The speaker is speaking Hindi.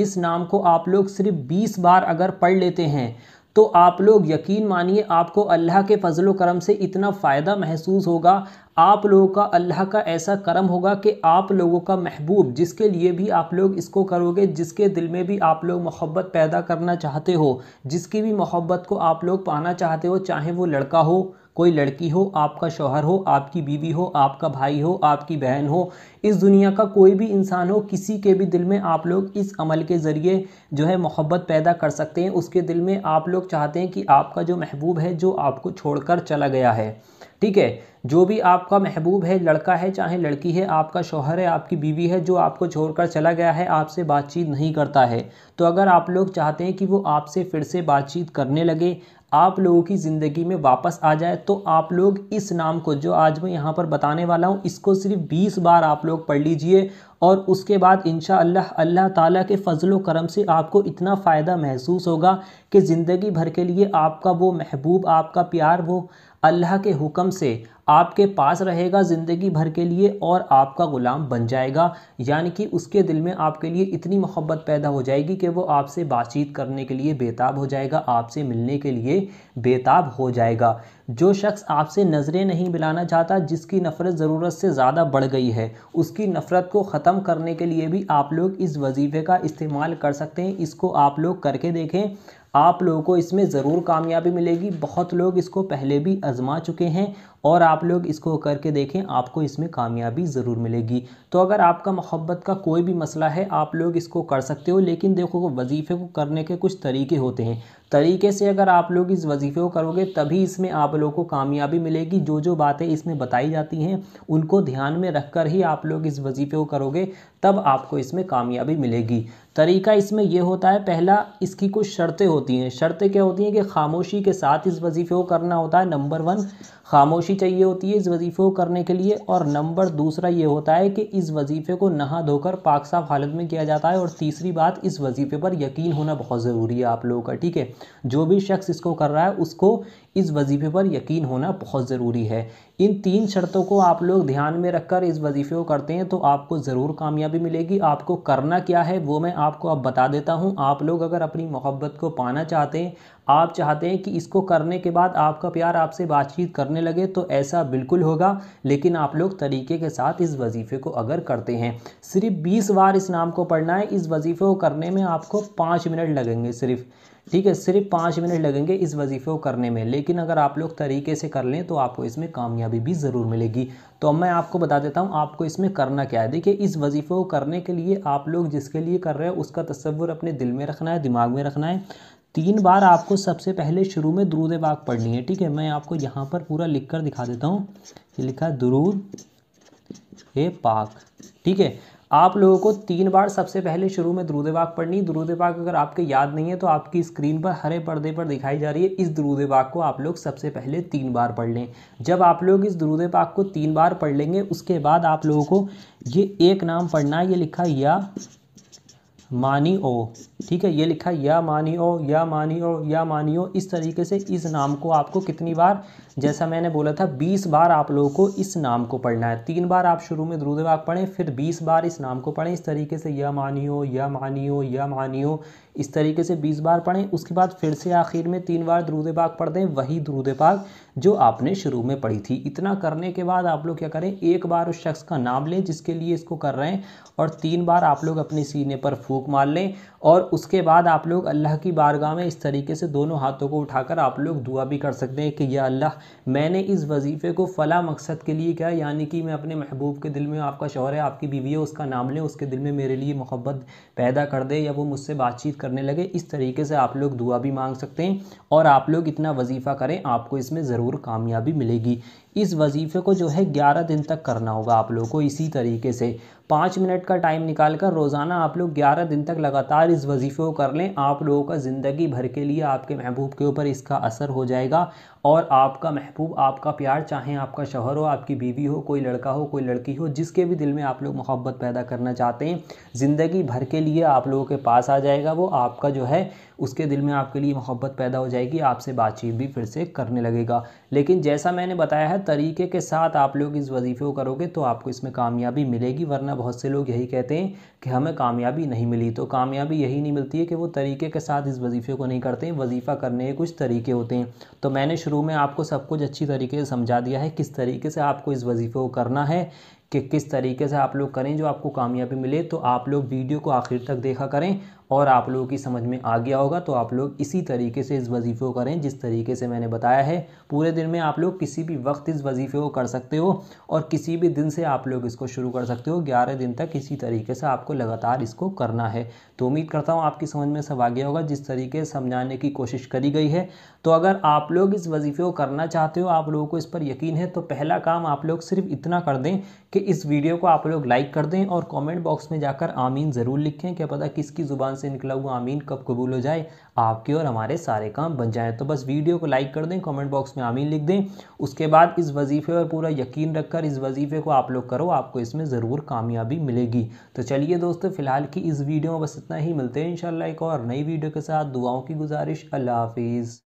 जिस नाम को आप लोग सिर्फ बीस बार अगर पढ़ लेते हैं तो आप लोग यकीन मानिए आपको अल्लाह के फजलोक्रम करम से इतना फ़ायदा महसूस होगा आप लोगों का अल्लाह का ऐसा करम होगा कि आप लोगों का महबूब जिसके लिए भी आप लोग इसको करोगे जिसके दिल में भी आप लोग मोहब्बत पैदा करना चाहते हो जिसकी भी मोहब्बत को आप लोग पाना चाहते हो चाहे वो लड़का हो कोई लड़की हो आपका शोहर हो आपकी बीवी हो आपका भाई हो आपकी बहन हो इस दुनिया का कोई भी इंसान हो किसी के भी दिल में आप लोग इस अमल के ज़रिए जो है मोहब्बत पैदा कर सकते हैं उसके दिल में आप लोग चाहते हैं कि आपका जो महबूब है जो आपको छोड़कर चला गया है ठीक है जो भी आपका महबूब है लड़का है चाहे लड़की है आपका शोहर है आपकी बीवी है जो आपको छोड़कर चला गया है आपसे बातचीत नहीं करता है तो अगर आप लोग चाहते हैं कि वो आपसे फिर से बातचीत करने लगे आप लोगों की ज़िंदगी में वापस आ जाए तो आप लोग इस नाम को जो आज मैं यहाँ पर बताने वाला हूँ इसको सिर्फ 20 बार आप लोग पढ़ लीजिए और उसके बाद इन अल्लाह अल्लाह ताला के फ़जल करम से आपको इतना फ़ायदा महसूस होगा कि ज़िंदगी भर के लिए आपका वो महबूब आपका प्यार वो अल्लाह के हुक्म से आपके पास रहेगा ज़िंदगी भर के लिए और आपका ग़ुलाम बन जाएगा यानी कि उसके दिल में आपके लिए इतनी मोहब्बत पैदा हो जाएगी कि वो आपसे बातचीत करने के लिए बेताब हो जाएगा आपसे मिलने के लिए बेताब हो जाएगा जो शख्स आपसे नज़रें नहीं मिलाना चाहता जिसकी नफ़रत ज़रूरत से ज़्यादा बढ़ गई है उसकी नफ़रत को ख़त्म करने के लिए भी आप लोग इस वजीफ़े का इस्तेमाल कर सकते हैं इसको आप लोग करके देखें आप लोगों को इसमें ज़रूर कामयाबी मिलेगी बहुत लोग इसको पहले भी आजमा चुके हैं और आप लोग इसको करके देखें आपको इसमें कामयाबी ज़रूर मिलेगी तो अगर आपका मोहब्बत का कोई भी मसला है आप लोग इसको कर सकते हो लेकिन देखो वजीफ़े को करने के कुछ तरीके होते हैं तरीके से अगर आप लोग इस वजीफ़े को करोगे तभी इसमें आप लोगों को कामयाबी मिलेगी जो जो बातें इसमें बताई जाती हैं उनको ध्यान में रखकर ही आप लोग इस वजीफ़े को करोगे तब आपको इसमें कामयाबी मिलेगी तरीका इसमें यह होता है पहला इसकी कुछ शर्तें होती हैं शर्तें क्या होती हैं कि खामोशी के साथ इस वजीफ़े को करना होता है नंबर वन खामोशी चाहिए होती है इस वजीफ़े को करने के लिए और नंबर दूसरा ये होता है कि इस वजीफ़े को नहा धोकर पाक साफ हालत में किया जाता है और तीसरी बात इस वजीफ़े पर यकीन होना बहुत ज़रूरी है आप लोगों का ठीक है जो भी शख्स इसको कर रहा है उसको इस वजीफ़े पर यकीन होना बहुत ज़रूरी है इन तीन शर्तों को आप लोग ध्यान में रखकर इस वजीफ़े को करते हैं तो आपको ज़रूर कामयाबी मिलेगी आपको करना क्या है वो मैं आपको अब बता देता हूँ आप लोग अगर अपनी मोहब्बत को पाना चाहते हैं आप चाहते हैं कि इसको करने के बाद आपका प्यार आपसे बातचीत करने लगे तो ऐसा बिल्कुल होगा लेकिन आप लोग तरीके के साथ इस वजीफ़े को अगर करते हैं सिर्फ बीस बार इस नाम को पढ़ना है इस वजीफ़े को करने में आपको पाँच मिनट लगेंगे सिर्फ ठीक है सिर्फ पाँच मिनट लगेंगे इस वजीफ़े को करने में लेकिन अगर आप लोग तरीके से कर लें तो आपको इसमें कामयाबी भी ज़रूर मिलेगी तो अब मैं आपको बता देता हूँ आपको इसमें करना क्या है देखिए इस वजीफ़े को करने के लिए आप लोग जिसके लिए कर रहे हो उसका तस्वुर अपने दिल में रखना है दिमाग में रखना है तीन बार आपको सबसे पहले शुरू में दरूद बाग पढ़नी है ठीक है मैं आपको यहाँ पर पूरा लिख कर दिखा देता हूँ लिखा है दरूद ए पाक ठीक है आप लोगों को तीन बार सबसे पहले शुरू में दरूद बाग पढ़नी दरूद बाग अगर आपके याद नहीं है तो आपकी स्क्रीन पर हरे पर्दे पर दिखाई जा रही है इस दरूद बाग को आप लोग सबसे पहले तीन बार पढ़ लें जब आप लोग इस दरूद बाग को तीन बार पढ़ लेंगे उसके बाद आप लोगों को ये एक नाम पढ़ना है ये लिखा या मानी ओ ठीक है ये लिखा या मानी ओ या मानी ओ या मानी ओ इस तरीके से इस नाम को आपको कितनी बार जैसा मैंने बोला था बीस बार आप लोगों को इस नाम को पढ़ना है तीन बार आप शुरू में द्रुद वाक पढ़ें फिर बीस बार इस नाम को पढ़ें इस तरीके से यह मानियो यह मानियो यह मानियो इस तरीके से बीस बार पढ़ें उसके बाद फिर से आखिर में तीन बार द्रुद पाक पढ़ दें वही द्रुद पाक जो आपने शुरू में पढ़ी थी इतना करने के बाद आप लोग क्या करें एक बार उस शख्स का नाम लें जिसके लिए इसको कर रहे हैं और तीन बार आप लोग अपने सीने पर फूक मार लें और उसके बाद आप लोग अल्लाह की बारगाह में इस तरीके से दोनों हाथों को उठाकर आप लोग दुआ भी कर सकते हैं कि यह अल्लाह मैंने इस वजीफ़े को फ़ला मकसद के लिए किया यानी कि मैं अपने महबूब के दिल में आपका शौहर है आपकी बीवी है उसका नाम लें उसके दिल में मेरे लिए मोहब्बत पैदा कर दे या वो मुझसे बातचीत करने लगे इस तरीके से आप लोग दुआ भी मांग सकते हैं और आप लोग इतना वजीफ़ा करें आपको इसमें ज़रूर कामयाबी मिलेगी इस वजीफ़े को जो है ग्यारह दिन तक करना होगा आप लोगों को इसी तरीके से पाँच मिनट का टाइम निकाल कर रोज़ाना आप लोग ग्यारह दिन तक लगातार इस वजीफ़े को कर लें आप लोगों का ज़िंदगी भर के लिए आपके महबूब के ऊपर इसका असर हो जाएगा और आपका आपका महबूब आपका प्यार चाहे आपका शोहर हो आपकी बीवी हो कोई लड़का हो कोई लड़की हो जिसके भी दिल में आप लोग मोहब्बत पैदा करना चाहते हैं ज़िंदगी भर के लिए आप लोगों के पास आ जाएगा वो आपका जो है उसके दिल में आपके लिए मोहब्बत पैदा हो जाएगी आपसे बातचीत भी फिर से करने लगेगा लेकिन जैसा मैंने बताया है तरीके के साथ आप लोग इस वजीफ़े को करोगे तो आपको इसमें कामयाबी मिलेगी वरना बहुत से लोग यही कहते हैं कि हमें कामयाबी नहीं मिली तो कामयाबी यही नहीं मिलती है कि वो तरीके के साथ इस वजीफ़े को नहीं करते हैं वजीफ़ा करने के कुछ तरीके होते हैं तो मैंने शुरू में आपको सब कुछ अच्छी तरीके से समझा दिया है किस तरीके से आपको इस वजीफ़े को करना है कि किस तरीके से आप लोग करें जो आपको कामयाबी मिले तो आप लोग वीडियो को आखिर तक देखा करें और आप लोगों की समझ में आ गया होगा तो आप लोग इसी तरीके से इस वजीफ़े को करें जिस तरीके से मैंने बताया है पूरे दिन में आप लोग किसी भी वक्त इस वजीफ़े को कर सकते हो और किसी भी दिन से आप लोग इसको शुरू कर सकते हो ग्यारह दिन तक इसी तरीके से आपको लगातार इसको करना है तो उम्मीद करता हूँ आपकी समझ में सब आ गया होगा जिस तरीके से समझाने की कोशिश करी गई है तो अगर आप लोग इस वजीफ़े को करना चाहते हो आप लोगों को इस पर यकीन है तो पहला काम आप लोग सिर्फ इतना कर दें कि इस वीडियो को आप लोग लाइक कर दें और कमेंट बॉक्स में जाकर आमीन ज़रूर लिखें क्या पता किसकी ज़ुबान से निकला हुआ आमीन कब कबूल हो जाए आपके और हमारे सारे काम बन जाएँ तो बस वीडियो को लाइक कर दें कमेंट बॉक्स में आमीन लिख दें उसके बाद इस वजीफ़े पर पूरा यकीन रखकर इस वजीफ़े को आप लोग करो आपको इसमें ज़रूर कामयाबी मिलेगी तो चलिए दोस्तों फ़िलहाल की इस वीडियो में बस इतना ही मिलते हैं इन एक और नई वीडियो के साथ दुआओं की गुजारिश अल्लाह हाफिज़